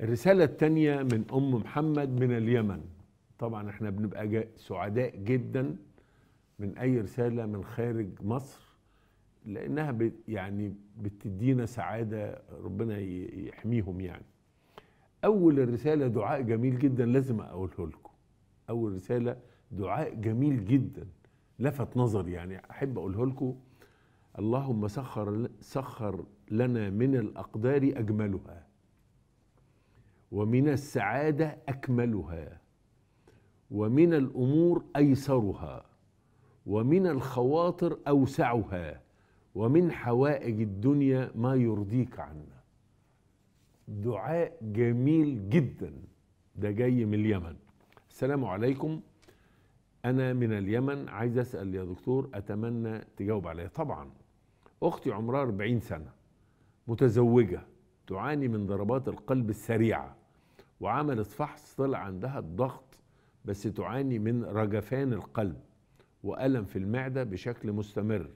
الرسالة الثانية من أم محمد من اليمن طبعا احنا بنبقى سعداء جدا من أي رسالة من خارج مصر لأنها بت يعني بتدينا سعادة ربنا يحميهم يعني أول الرسالة دعاء جميل جدا لازم أقوله لكم أول رسالة دعاء جميل جدا لفت نظر يعني أحب أقوله لكم اللهم سخر سخر لنا من الأقدار أجملها ومن السعادة أكملها ومن الأمور أيسرها ومن الخواطر أوسعها ومن حوائج الدنيا ما يرضيك عنا دعاء جميل جدا ده جاي من اليمن السلام عليكم أنا من اليمن عايز أسأل يا دكتور أتمنى تجاوب عليا طبعا أختي عمرها 40 سنة متزوجة تعاني من ضربات القلب السريعة وعملت فحص طلع عندها الضغط بس تعاني من رجفان القلب وألم في المعدة بشكل مستمر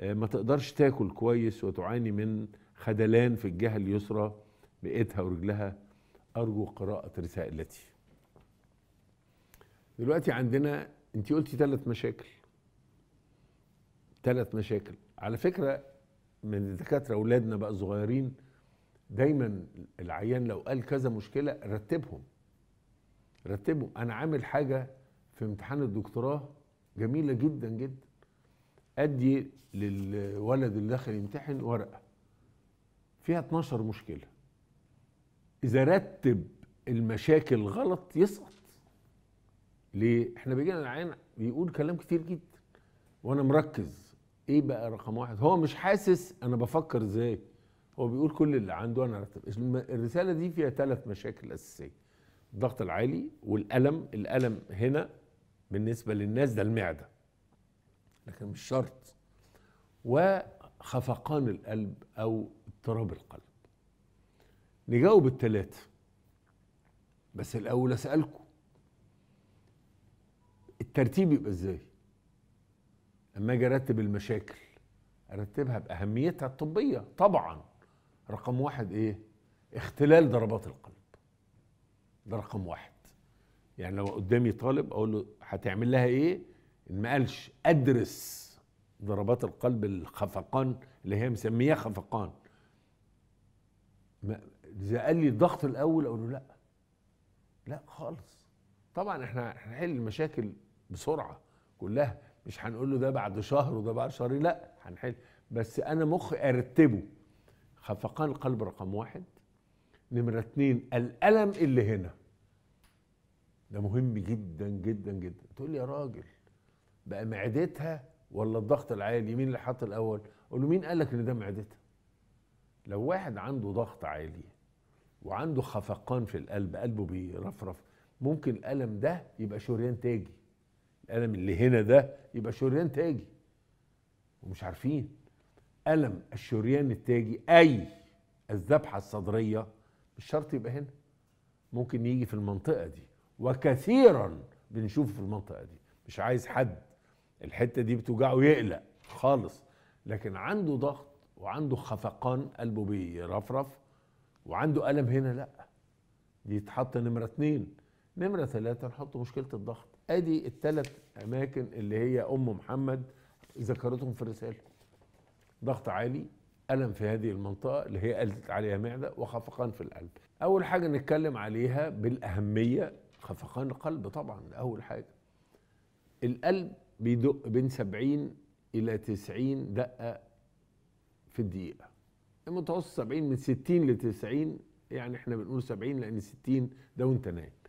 آه، ما تقدرش تاكل كويس وتعاني من خدلان في الجهة اليسرى بإيدها ورجلها أرجو قراءة رسالتي دلوقتي عندنا انت قلتي ثلاث مشاكل ثلاث مشاكل على فكرة من الدكاترة أولادنا بقى صغيرين دايما العيان لو قال كذا مشكله رتبهم رتبهم انا عامل حاجه في امتحان الدكتوراه جميله جدا جدا ادي للولد اللي داخل يمتحن ورقه فيها 12 مشكله اذا رتب المشاكل غلط يسقط ليه احنا بيجينا العيان بيقول كلام كتير جدا وانا مركز ايه بقى رقم واحد هو مش حاسس انا بفكر ازاي هو بيقول كل اللي عنده انا رتب الرساله دي فيها ثلاث مشاكل اساسيه الضغط العالي والالم الالم هنا بالنسبه للناس ده المعده لكن مش شرط وخفقان القلب او اضطراب القلب نجاوب الثلاثه بس الاول اسالكم الترتيب يبقى ازاي اما اجي ارتب المشاكل ارتبها باهميتها الطبيه طبعا رقم واحد ايه اختلال ضربات القلب ده رقم واحد يعني لو قدامي طالب اقول له هتعمل لها ايه ان ما قالش ادرس ضربات القلب الخفقان اللي هي مسميها خفقان اذا قال لي الضغط الاول اقول له لا لا خالص طبعا احنا هنحل المشاكل بسرعه كلها مش هنقول له ده بعد شهر وده بعد شهرين لا هنحل بس انا مخي ارتبه خفقان القلب رقم واحد نمرة اتنين الألم اللي هنا ده مهم جدا جدا جدا تقول لي يا راجل بقى معدتها ولا الضغط العالي مين اللي حط الأول أقول له مين قال لك إن ده معدتها لو واحد عنده ضغط عالي وعنده خفقان في القلب قلبه بيرفرف ممكن الألم ده يبقى شريان تاجي الألم اللي هنا ده يبقى شريان تاجي ومش عارفين ألم الشريان التاجي أي الذبحة الصدرية مش شرط يبقى هنا ممكن يجي في المنطقة دي وكثيرا بنشوفه في المنطقة دي مش عايز حد الحتة دي بتوجعه يقلق خالص لكن عنده ضغط وعنده خفقان قلبه بيرفرف وعنده ألم هنا لأ دي يتحط نمرة اتنين نمرة ثلاثة نحط مشكلة الضغط ادي الثلاث اماكن اللي هي ام محمد ذكرتهم في الرسالة ضغط عالي ألم في هذه المنطقة اللي هي قلت عليها معدة وخفقان في القلب أول حاجة نتكلم عليها بالأهمية خفقان القلب طبعا أول حاجة القلب بيدق بين 70 إلى 90 دقة في الدقيقة المتوسط 70 من 60 ل 90 يعني احنا بنقول 70 لأن 60 ده وانت نايم